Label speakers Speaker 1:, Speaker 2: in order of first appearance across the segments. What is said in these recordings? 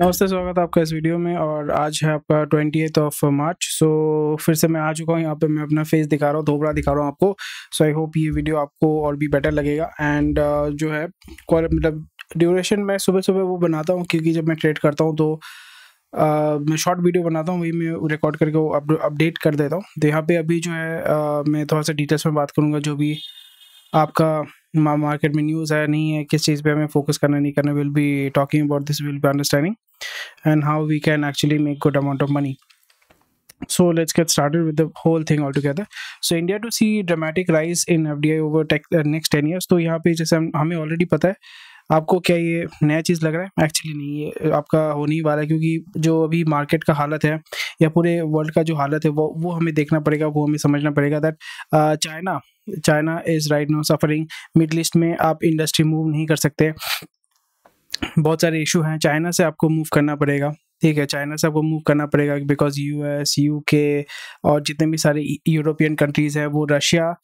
Speaker 1: नमस्ते स्वागत है आपका इस वीडियो में और आज है आपका ट्वेंटी ऑफ मार्च सो फिर से मैं आ चुका हूँ यहाँ पे मैं अपना फेस दिखा रहा हूँ धोबड़ा दिखा रहा हूँ आपको सो आई होप ये वीडियो आपको और भी बेटर लगेगा एंड uh, जो है मतलब ड्यूरेशन मैं सुबह सुबह वो बनाता हूँ क्योंकि जब मैं ट्रेड करता हूँ तो uh, मैं शॉर्ट वीडियो बनाता हूँ वही मैं रिकॉर्ड करके वो अपडेट कर देता हूँ तो यहाँ पर अभी जो है uh, मैं थोड़ा सा डिटेल्स में बात करूँगा जो भी आपका मार्केट में न्यूज़ है नहीं है किस चीज़ पे हमें फोकस करना नहीं करना will be talking about this will be understanding and how we can actually make good amount of money so let's get started with the whole thing altogether so india to see dramatic rise in fdi over tech, uh, next 10 years तो यहाँ pe जैसे हम हमें already पता है आपको क्या ये नया चीज़ लग रहा है एक्चुअली नहीं ये आपका हो नहीं वाला है क्योंकि जो अभी मार्केट का हालत है या पूरे वर्ल्ड का जो हालत है वो वो हमें देखना पड़ेगा वो हमें समझना पड़ेगा that China China is right now suffering Middle East में आप इंडस्ट्री मूव नहीं कर सकते बहुत सारे इशू हैं चाइना से आपको मूव करना पड़ेगा ठीक है चाइना से आपको मूव करना पड़ेगा बिकॉज यू एस यू के और जितने भी सारे यूरोपियन e- कंट्रीज़ हैं वो रशिया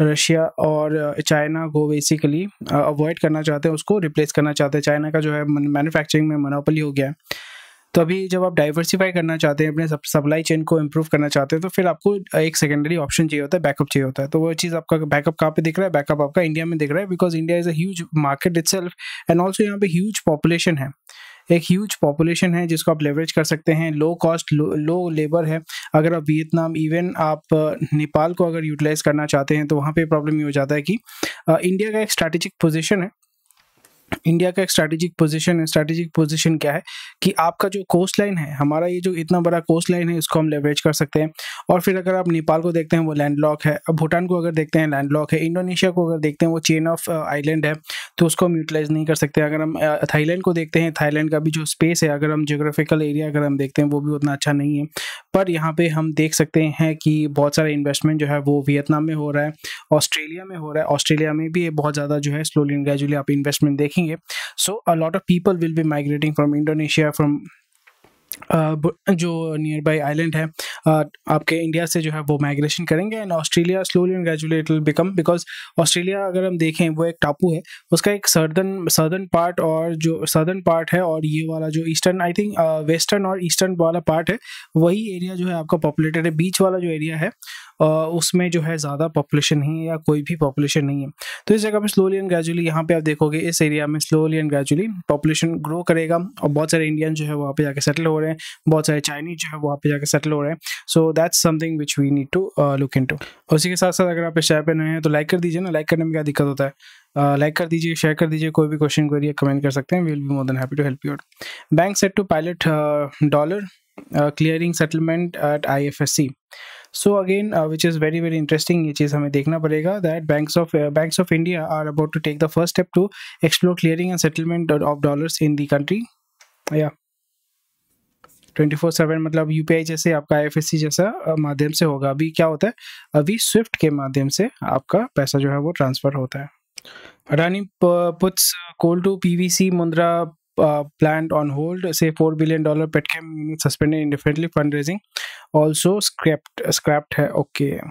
Speaker 1: रशिया और चाइना uh, को बेसिकली अवॉइड uh, करना चाहते हैं उसको रिप्लेस करना चाहते हैं चाइना का जो है मैन्युफैक्चरिंग में मोनोपोली हो गया है तो अभी जब आप डाइवर्सिफाई करना चाहते हैं अपने सप्लाई चेन को इम्प्रूव करना चाहते हैं तो फिर आपको एक सेकेंडरी ऑप्शन चाहिए होता है बैकअप चाहिए होता है तो वो चीज़ आपका बैकअप कहाँ पे दिख रहा है बैकअप आपका इंडिया में दिख रहा है because India is a huge market it and also यहाँ पे ह्यूज पॉपुलेशन है एक ह्यूज पॉपुलेशन है जिसको आप लेवरेज कर सकते हैं लो कॉस्ट लो लेबर है अगर आप वियतनाम इवन आप नेपाल को अगर यूटिलाइज करना चाहते हैं तो वहाँ पे प्रॉब्लम ये हो जाता है कि इंडिया का एक स्ट्रैटेजिक पोजिशन है इंडिया का एक स्ट्रैटेजिक पोजीशन है स्ट्रैटेजिक पोजीशन क्या है कि आपका जो कोस्ट लाइन है हमारा ये जो इतना बड़ा कोस्ट लाइन है इसको हम लेवरेज कर सकते हैं और फिर अगर आप नेपाल को देखते हैं वो लैंड लॉक है अब भूटान को अगर देखते हैं लैंड लॉक है इंडोनेशिया को अगर देखते हैं वो चेन ऑफ आइलैंड है तो उसको हम यूटिलाइज नहीं कर सकते अगर हम थाईलैंड uh, को देखते हैं थाईलैंड का भी जो स्पेस है अगर हम जोग्राफिकल एरिया अगर हम देखते हैं वो भी उतना अच्छा नहीं है पर यहाँ पे हम देख सकते हैं कि बहुत सारे इन्वेस्टमेंट जो है वो वियतनाम में हो रहा है ऑस्ट्रेलिया में हो रहा है ऑस्ट्रेलिया में भी बहुत ज़्यादा जो है स्लोली एंड ग्रेजुअली आप इन्वेस्टमेंट देखेंगे so a lot of people will be migrating from Indonesia from जो नियर बाई आइलैंड है आपके इंडिया से जो है वो माइग्रेशन करेंगे and Australia slowly and gradually it will become because Australia अगर हम देखें वो एक टापू है उसका एक सर्दन सर्दन पार्ट और जो सर्दन पार्ट है और ये वाला जो ईस्टर्न आई थिंक वेस्टर्न और ईस्टर्न वाला पार्ट है वही एरिया जो है आपका पॉपुलेटेड है बीच वाला जो एरिया है उसमें जो है ज़्यादा पॉपुलेशन नहीं है या कोई भी पॉपुलेशन नहीं है तो इस जगह पर स्लोली एंड ग्रेजुअली यहाँ पे आप देखोगे इस एरिया में slowly and gradually population grow करेगा और बहुत सारे इंडियन जो है वहाँ पे जाके सेटल हो रहे हैं बहुत सारे चाइनीज जो है वहाँ पे जाके सेटल हो रहे हैं so that's something which we need to look into उसी के साथ साथ अगर आप इस शेयर पर नए हैं तो लाइक कर दीजिए ना लाइक करने में क्या दिक्कत होता है लाइक कर दीजिए शेयर कर दीजिए कोई भी क्वेश्चन क्वेरी कमेंट कर सकते हैं we will be more than happy to help you bank set to pilot dollar clearing settlement at I F S C so again which is very very interesting ये चीज़ हमें देखना पड़ेगा that banks of banks of India are about to take the first step to explore clearing and settlement of dollars in the country या twenty four seven मतलब you जैसे आपका आई जैसा uh, माध्यम से होगा अभी क्या होता है अभी स्विफ्ट के माध्यम से आपका पैसा जो है वो ट्रांसफ़र होता है Adani puts coal to P V C Mundra plan on hold से four billion dollar petchem suspended indefinitely fund raising also scrapped scrapped है ओके okay.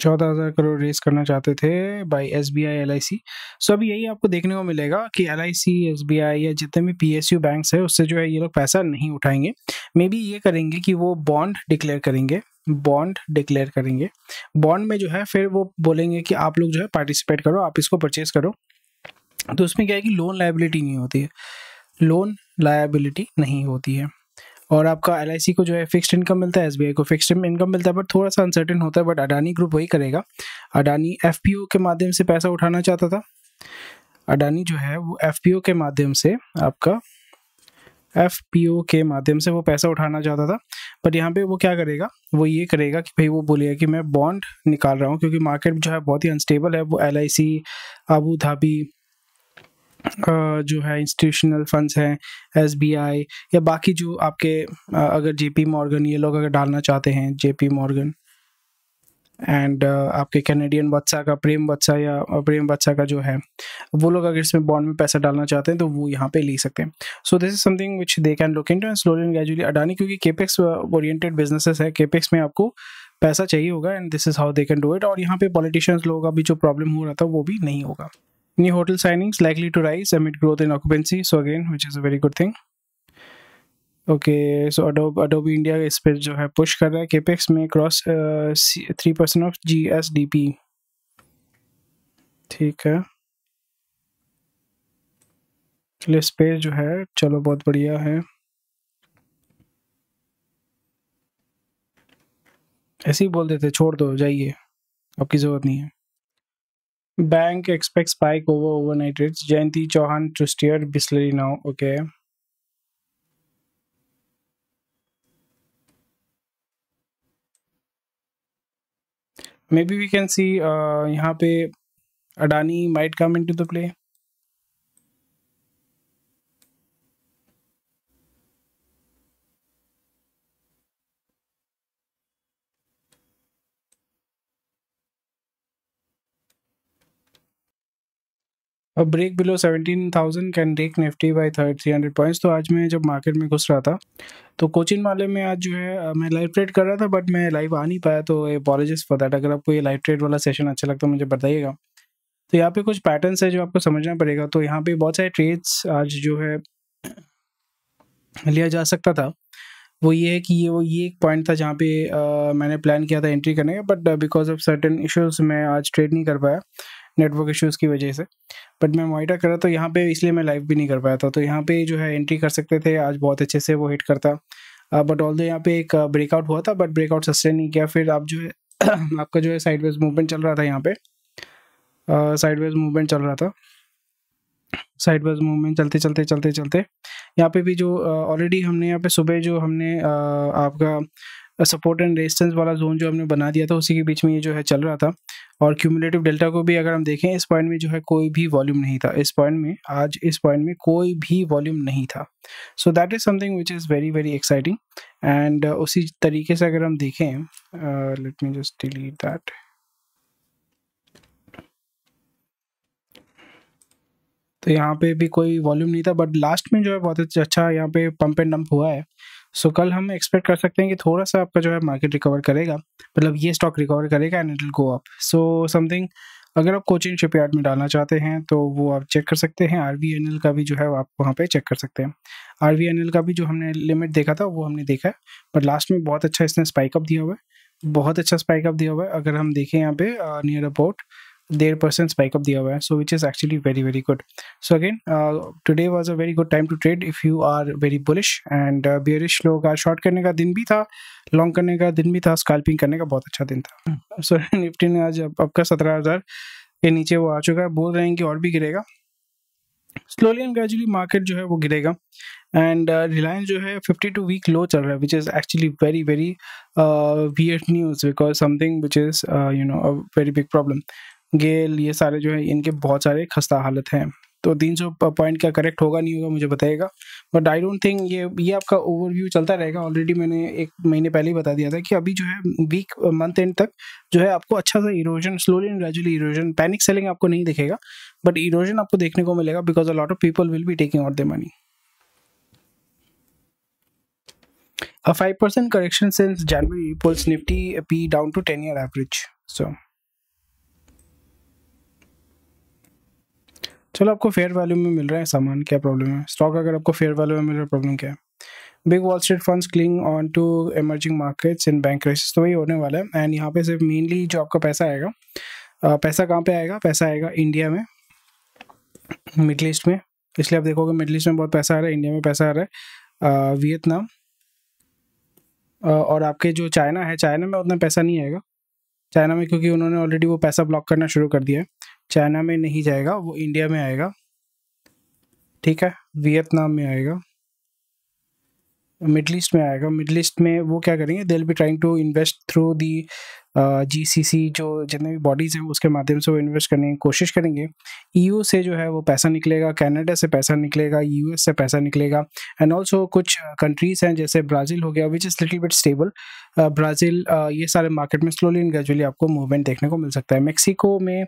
Speaker 1: चौदह हज़ार करोड़ रेस करना चाहते थे by S B I L I C so अभी यही आपको देखने को मिलेगा कि L I C S B I या जितने भी पी एस यू बैंक है उससे जो है ये लोग पैसा नहीं उठाएंगे मे बी ये करेंगे कि वो बॉन्ड डिक्लेयर करेंगे बॉन्ड डिक्लेयर करेंगे बॉन्ड में जो है फिर वो बोलेंगे कि आप लोग जो है पार्टिसिपेट करो आप इसको परचेज करो तो उसमें क्या है कि लोन लाइबिलिटी नहीं होती है लोन लाइबिलिटी नहीं होती है और आपका एल को जो है फिक्स्ड इनकम मिलता है एस को फिक्स्ड इनकम मिलता है बट थोड़ा सा अनसर्टेन होता है बट अडानी ग्रुप वही करेगा अडानी एफ के माध्यम से पैसा उठाना चाहता था अडानी जो है वो एफ के माध्यम से आपका एफ के माध्यम से वो पैसा उठाना चाहता था बट यहाँ पे वो क्या करेगा वो ये करेगा कि भाई वो बोलेगा कि मैं बॉन्ड निकाल रहा हूँ क्योंकि मार्केट जो है बहुत ही अनस्टेबल है वो L I C Abu Dhabi जो है इंस्टीट्यूशनल फंड्स हैं एस या बाकी जो आपके अगर जे पी मॉर्गन ये लोग अगर डालना चाहते हैं जे पी मॉर्गन एंड आपके कैनेडियन बच्चा का प्रेम बच्चा या प्रेम बच्चा का जो है वो लोग अगर इसमें बॉन्ड में पैसा डालना चाहते हैं तो वो यहाँ पे ले सकते हैं so this is something which they can look into and slowly and gradually Adani क्योंकि केपेक्स ओरिएंटेड बिजनेसेस है केपेक्स में आपको पैसा चाहिए होगा and this is how they can do it और यहाँ पे पॉलिटिशियंस लोगों का भी जो प्रॉब्लम हो रहा था वो भी नहीं होगा New hotel signings likely to rise amid growth in occupancy. So again, which is a very good thing. Okay so Adobe Adobe India इस पर जो है पुश कर रहा है केपेक्स में cross three percent of G S D P ठीक है इस पर जो है चलो बहुत बढ़िया है ऐसे ही बोल देते छोड़ दो जाइए आपकी ज़रूरत नहीं है Bank expects spike over overnight rates. Jayanti Chauhan to steer Bisleri now. Okay. Maybe we can see uh, यहाँ पे Adani might come into the play. अब break below 17,000 can take Nifty by third three hundred points तो आज मैं जब market में घुस रहा था तो कोचिंग वाले में आज जो है मैं लाइव ट्रेड कर रहा था बट मैं लाइव आ नहीं पाया तो पॉलिजिस फॉर दैट अगर आपको ये लाइव ट्रेड वाला सेशन अच्छा लगता है मुझे बताइएगा तो यहाँ पे कुछ पैटर्न है जो आपको समझना पड़ेगा तो यहाँ पे बहुत सारे ट्रेड्स आज जो है लिया जा सकता था वो ये है कि ये वो ये एक पॉइंट था जहाँ पे आ, मैंने प्लान किया था एंट्री करने का but because of certain issues मैं आज ट्रेड नहीं कर पाया नेटवर्क इश्यूज की वजह से बट मैं नोएडा करा तो यहाँ पे इसलिए मैं लाइव भी नहीं कर पाया था तो यहाँ पे जो है एंट्री कर सकते थे आज बहुत अच्छे से वो हिट करता बट uh, ऑल यहाँ पे एक ब्रेकआउट uh, हुआ था बट ब्रेकआउट सस्टेन नहीं किया फिर आप जो है आपका जो है साइडवेज मूवमेंट चल रहा था यहाँ पे साइडवेज uh, मूवमेंट चल रहा था साइडवेज मूवमेंट चलते चलते चलते चलते यहाँ पे भी जो ऑलरेडी हमने यहाँ पे सुबह जो हमने आ, आपका सपोर्ट एंड रेजिस्टेंस वाला जोन जो हमने बना दिया था उसी के बीच में ये जो है चल रहा था और क्यूमुलेटिव डेल्टा को भी अगर हम देखें इस पॉइंट में जो है कोई भी वॉल्यूम नहीं था इस पॉइंट में आज इस पॉइंट में कोई भी वॉल्यूम नहीं था so that is something which is very very exciting and उसी तरीके से अगर हम देखें let me just delete that तो यहाँ पे भी कोई वॉल्यूम नहीं था बट लास्ट में जो है बहुत अच्छा यहाँ पे पंप एंड डंप हुआ है सो कल हम एक्सपेक्ट कर सकते हैं कि थोड़ा सा आपका जो है मार्केट रिकवर करेगा मतलब ये स्टॉक रिकवर करेगा and it will go up so something अगर आप कोचिंग शिप यार्ड में डालना चाहते हैं तो वो आप चेक कर सकते हैं आर वी एन एल का भी जो है आप वहाँ पे चेक कर सकते हैं आर वी एन एल का भी जो हमने लिमिट देखा था वो हमने देखा है बट लास्ट में बहुत अच्छा इसने स्पाइकअप दिया हुआ है बहुत अच्छा स्पाइकअप दिया हुआ है अगर हम देखें यहाँ पे near uh, about their percent spike up the aware so which is actually very very good so again uh, today was a very good time to trade if you are very bullish and uh, bearish लोगों का short करने का दिन भी था long करने का दिन भी था स्कैल्पिंग करने का बहुत अच्छा दिन था सो so, निफ्टी ने आज आपका सत्रह हज़ार के नीचे वो आ चुका है बोल रहे हैं कि और भी गिरेगा स्लोली एंड ग्रेजुअली मार्केट जो है वो गिरेगा एंड रिलायंस uh, जो है 52 वीक लो चल रहा है which is actually very very weird news because something which is you know a very big problem गेल ये सारे जो है इनके बहुत सारे खस्ता हालत हैं तो तीन सौ पॉइंट का करेक्ट होगा नहीं होगा मुझे बताएगा बट आई डोंट थिंक ये ये आपका ओवरव्यू चलता रहेगा ऑलरेडी मैंने एक महीने पहले ही बता दिया था कि अभी जो है वीक मंथ एंड तक जो है आपको अच्छा सा erosion slowly and gradually erosion panic selling आपको नहीं दिखेगा बट इरोजन आपको देखने को मिलेगा because a lot of people will be taking out the money A 5% correction since January pulls Nifty P down to 10 year average. So चलो आपको fair value में मिल रहा है सामान क्या प्रॉब्लम है स्टॉक अगर आपको फेयर वैल्यू में मिल रहा है प्रॉब्लम क्या है big wall street funds cling on to emerging markets in bank crisis तो वही होने वाला है एंड यहाँ पे सिर्फ मेनली जो आपका पैसा आएगा पैसा कहाँ पे आएगा पैसा आएगा इंडिया में मिडल ईस्ट में इसलिए आप देखोगे मिडल ईस्ट में बहुत पैसा आ रहा है इंडिया में पैसा आ रहा है वियतनाम और आपके जो चाइना है चाइना में उतना पैसा नहीं आएगा चाइना में क्योंकि उन्होंने ऑलरेडी वो पैसा ब्लॉक करना शुरू कर दिया है चाइना में नहीं जाएगा वो इंडिया में आएगा ठीक है वियतनाम में आएगा मिडल ईस्ट में आएगा मिडल ईस्ट में वो क्या करेंगे they be trying to invest through the जी जो जितने भी बॉडीज़ हैं उसके माध्यम से वो इन्वेस्ट करने की कोशिश करेंगे ई e से जो है वो पैसा निकलेगा कैनेडा से पैसा निकलेगा यू से पैसा निकलेगा एंड ऑल्सो कुछ कंट्रीज़ हैं जैसे ब्राज़ील हो गया which is little bit stable Brazil ये सारे मार्केट में स्लोली एंड ग्रेजुअली आपको मूवमेंट देखने को मिल सकता है मेक्सिको में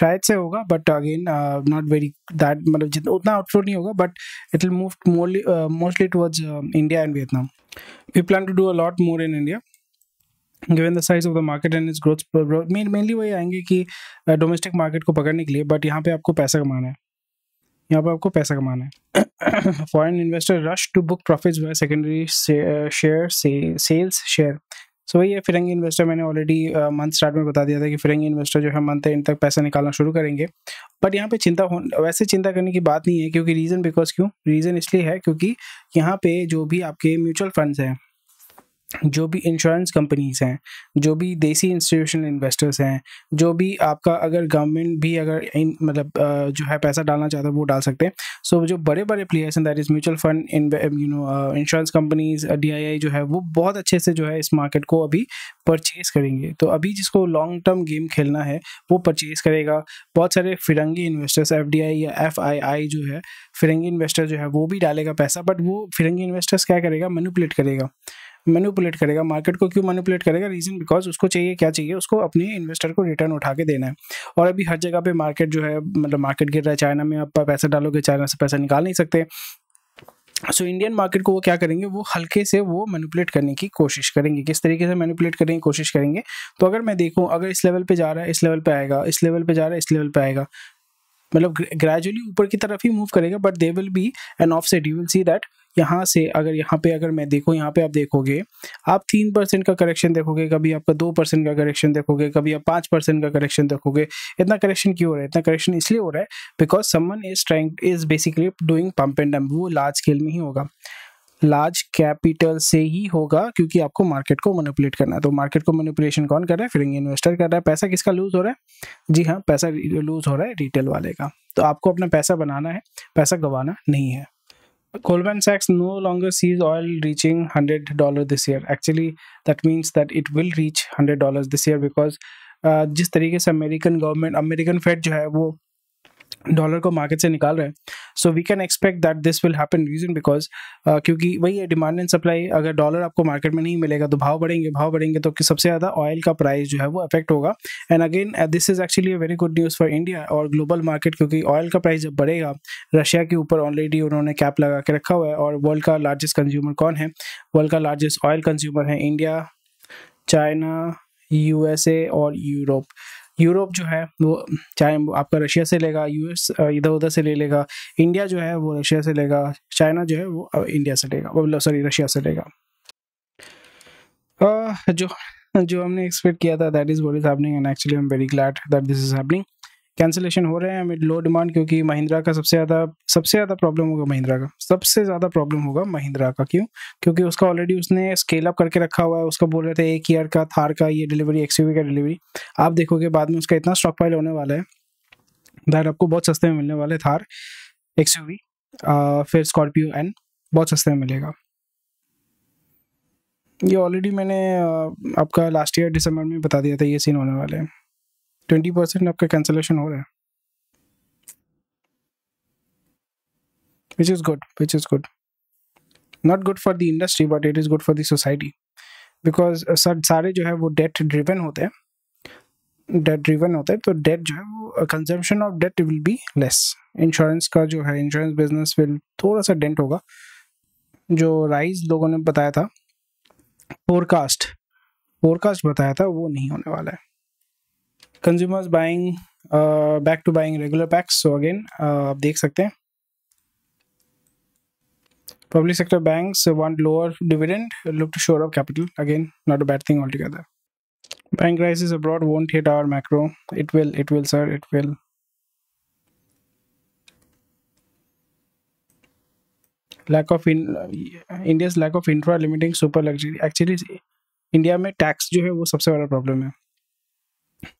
Speaker 1: शायद से होगा but again not very that मतलब जितना उतना आउटफ्लो नहीं होगा but it will move mostly towards India and Vietnam we plan to do a lot more in India given the size of the market and is growth mainly वही आएंगे कि domestic uh, market को पकड़ने के लिए but यहाँ पे आपको पैसा कमाना है यहाँ पर आपको पैसा कमाना है foreign investor rush to book profit by secondary share sales share so वही है फिरंगी इन्वेस्टर मैंने ऑलरेडी मंथ स्टार्ट में बता दिया था कि फिरंगी इन्वेस्टर जो है मंथ एंड तक पैसा निकालना शुरू करेंगे बट यहाँ पे चिंता हो वैसे चिंता करने की बात नहीं है क्योंकि रीज़न बिकॉज क्यों रीज़न इसलिए है क्योंकि यहाँ पे जो भी आपके म्यूचुअल फंड्स हैं जो भी इंश्योरेंस कंपनीज हैं जो भी देसी इंस्टीट्यूशनल इन्वेस्टर्स हैं जो भी आपका अगर गवर्नमेंट भी अगर इन मतलब जो है पैसा डालना चाहता है वो डाल सकते हैं सो so, जो बड़े बड़े प्लेयर्स हैं that is mutual fund you know insurance companies डी जो है वो बहुत अच्छे से जो है इस मार्केट को अभी परचेज करेंगे तो अभी जिसको लॉन्ग टर्म गेम खेलना है वो परचेज करेगा बहुत सारे फिरंगी इन्वेस्टर्स एफ या एफ जो है फिरंगी इन्वेस्टर जो है वो भी डालेगा पैसा बट वो फिरंगी इन्वेस्टर्स क्या करेगा मैनुपलेट करेगा मैनिपुलेट करेगा मार्केट को क्यों मैनिपुलेट करेगा रीज़न बिकॉज उसको चाहिए क्या चाहिए उसको अपने इन्वेस्टर को रिटर्न उठा के देना है और अभी हर जगह पे मार्केट जो है मतलब मार्केट गिर रहा है चाइना में आप पैसा डालोगे चाइना से पैसा निकाल नहीं सकते सो इंडियन मार्केट को वो क्या करेंगे वो हल्के से वो मैनिपुलेट करने की कोशिश करेंगे किस तरीके से मैनिपुलेट करने की कोशिश करेंगे तो अगर मैं देखूँ अगर इस लेवल पर जा रहा है इस लेवल पर आएगा इस लेवल पे जा रहा है इस लेवल पर आएगा मतलब ग्रेजुअली ऊपर की तरफ ही मूव करेगा but they will be an offset you will see that यहाँ से अगर यहाँ पे अगर मैं देखो यहाँ पे आप देखोगे आप तीन परसेंट का करेक्शन देखोगे कभी आपका दो परसेंट का करेक्शन देखोगे कभी आप पाँच परसेंट का करेक्शन देखोगे इतना करेक्शन क्यों हो रहा है इतना करेक्शन इसलिए हो रहा है because someone is trying is basically doing pump and dump वो लार्ज स्केल में ही होगा लार्ज कैपिटल से ही होगा क्योंकि आपको मार्केट को मनिपुलेट करना है तो मार्केट को मनिपुलेशन कौन कर रहा है फिरिंग इन्वेस्टर कर रहा है पैसा किसका लूज हो रहा है जी हाँ पैसा लूज हो रहा है रिटेल वाले का तो आपको अपना पैसा बनाना है पैसा गंवाना नहीं है Goldman Sachs no longer sees oil reaching $100 this year. Actually, that means that it will reach $100 this year because uh, जिस तरीके से अमेरिकन गवर्नमेंट अमेरिकन फेड जो है वो डॉलर को मार्केट से निकाल रहे हैं so we can expect that this will happen reason because क्योंकि वही है डिमांड एंड सप्लाई अगर डॉलर आपको मार्केट में नहीं मिलेगा तो भाव बढ़ेंगे भाव बढ़ेंगे तो सबसे ज़्यादा ऑयल का प्राइस जो है वो अफेक्ट होगा and again this is actually very good news for India और ग्लोबल मार्केट क्योंकि ऑयल का प्राइस जब बढ़ेगा रशिया के ऊपर ऑलरेडी उन्होंने कैप लगा के रखा हुआ है और वर्ल्ड का लार्जेस्ट कंज्यूमर कौन है वर्ल्ड का लार्जेस्ट ऑयल कंज्यूमर है इंडिया चाइना यूएसए और यूरोप यूरोप जो है वो चाहे आपका रशिया से लेगा यूएस इधर उधर से ले लेगा इंडिया जो है वो रशिया से लेगा चाइना जो है वो इंडिया से लेगा वो सॉरी रशिया से लेगा uh, जो जो हमने एक्सपेक्ट किया था that is what is happening and actually I am very glad that this is happening cancellation हो रहे हैं मिड लो डिमांड क्योंकि महिंद्रा का सबसे ज़्यादा सबसे ज़्यादा प्रॉब्लम होगा महिंद्रा का सबसे ज़्यादा प्रॉब्लम होगा महिंद्रा का क्यों क्योंकि उसका ऑलरेडी उसने स्केल अप करके रखा हुआ है उसका बोल रहे थे एक ईयर का थार का ये डिलीवरी एक्स का डिलीवरी आप देखोगे बाद में उसका इतना स्टॉक पाइल होने वाला है दैट आपको बहुत सस्ते में मिलने वाले थार वी फिर स्कॉर्पियो एन बहुत सस्ते में मिलेगा ये ऑलरेडी मैंने आपका लास्ट ईयर दिसंबर में बता दिया था ये सीन होने वाले हैं ट्वेंटी परसेंट आपका कैंसिलेशन हो रहा है which is good which is good not good for the industry but it is good for the society because sir सारे जो है वो डेट ड्रिवन होते हैं डेट ड्रिवन होते हैं तो डेट जो है वो consumption of debt will be less insurance का जो है इंश्योरेंस बिजनेस विल थोड़ा सा डेंट होगा जो राइज लोगों ने बताया था फोरकास्ट फोरकास्ट बताया था वो नहीं होने वाला है consumers buying back to buying regular packs so again आप देख सकते हैं public sector banks want lower dividend look to shore of capital again not a bad thing all together bank crisis abroad won't hit our macro it will it will sir it will lack of India's lack of intra limiting super luxury actually India में tax जो है वो सबसे बड़ा problem है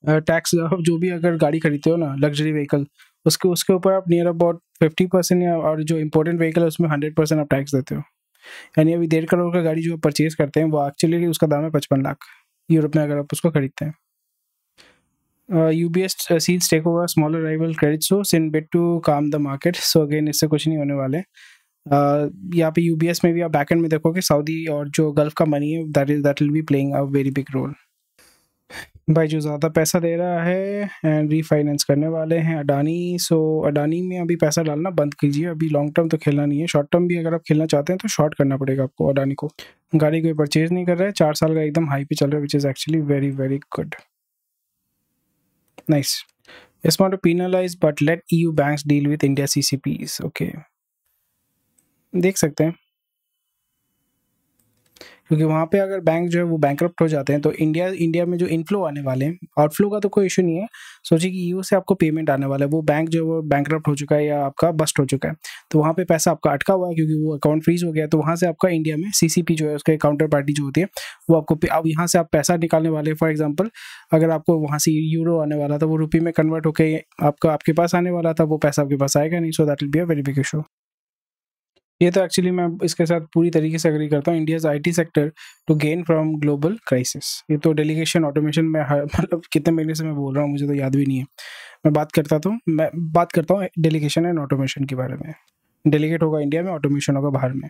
Speaker 1: tax आप जो भी अगर गाड़ी खरीदते हो ना लग्जरी व्हीकल उसके उसके ऊपर आप नियर अबाउट फिफ्टी परसेंट या और जो इम्पोर्टेंट व्हीकल है उसमें हंड्रेड परसेंट आप टैक्स देते हो यानी अभी डेढ़ करोड़ का गाड़ी जो आप परचेज करते हैं वो एक्चुअली उसका दाम है पचपन लाख यूरोप में अगर आप उसको खरीदते हैं U B S seals take over smaller rival credit source in bid to calm the market so again इससे कुछ नहीं होने वाले uh, यहाँ पे यू बी एस में भी आप बैकेंड में देखोगे सऊदी और जो गल्फ का मनी है that is that will be playing a very big role भाई जो ज़्यादा पैसा दे रहा है एंड रीफाइनेंस करने वाले हैं अडानी सो अडानी में अभी पैसा डालना बंद कीजिए अभी लॉन्ग टर्म तो खेलना नहीं है शॉर्ट टर्म भी अगर आप खेलना चाहते हैं तो शॉर्ट करना पड़ेगा आपको अडानी को गाड़ी कोई परचेज नहीं कर रहा है चार साल का एकदम हाई पे चल रहा है which is actually very very good nice it's not penalize but let E U bank deal with India C C okay देख सकते हैं क्योंकि वहाँ पे अगर बैंक जो है वो बैंक हो जाते हैं तो इंडिया इंडिया में जो इनफ्लो आने वाले हैं आउटफ्लो का तो कोई इशू नहीं है सोचिए कि यू से आपको पेमेंट आने वाला है वो बैंक जो है वो बैंक हो चुका है या आपका बस्ट हो चुका है तो वहाँ पे पैसा आपका अटका हुआ है क्योंकि वो अकाउंट फ्रीज हो गया तो वहाँ से आपका इंडिया में सी जो है उसके काउंटर पार्टी जो होती है वो आपको अब यहाँ से आप पैसा निकालने वाले फॉर एग्जाम्पल अगर आपको वहाँ से यूरो आने वाला था वो रुपये में कन्वर्ट होकर आपका आपके पास आने वाला था वो पैसा आपके पास आएगा नहीं so that will be a very big issue ये तो एक्चुअली मैं इसके साथ पूरी तरीके से अग्री करता हूँ India's tea sector to gain from global crisis ये तो डेलीगेशन ऑटोमेशन में मतलब कितने महीने से मैं बोल रहा हूँ मुझे तो याद भी नहीं है मैं बात करता तो मैं बात करता हूँ डेलीगेशन एंड ऑटोमेशन के बारे में डेलीगेट होगा इंडिया में ऑटोमेशन होगा बाहर में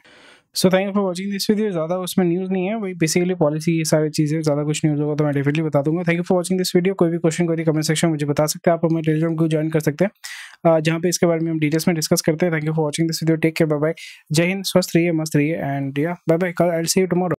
Speaker 1: so thank for watching this video ज़्यादा उसमें न्यूज़ नहीं है वही बेसिकली पॉलिसी ये सारी चीज़ें ज़्यादा कुछ न्यूज़ होगा तो मैं डेफिनेटली बता दूंगा thank you for watching this video कोई भी क्वेश्चन कोई कमेंट सेक्शन मुझे बता सकते हैं आप हमें टेलीग्राम को ज्वाइन कर सकते हैं जहाँ पे इसके बारे में हम डिटेल्स में डिस्कस करते हैं thank you for watching this video take care bye bye जय हिंद स्वस्थ रहिए मस्त रहिए एंड या बाय बाय कल आई सी यू टुमारो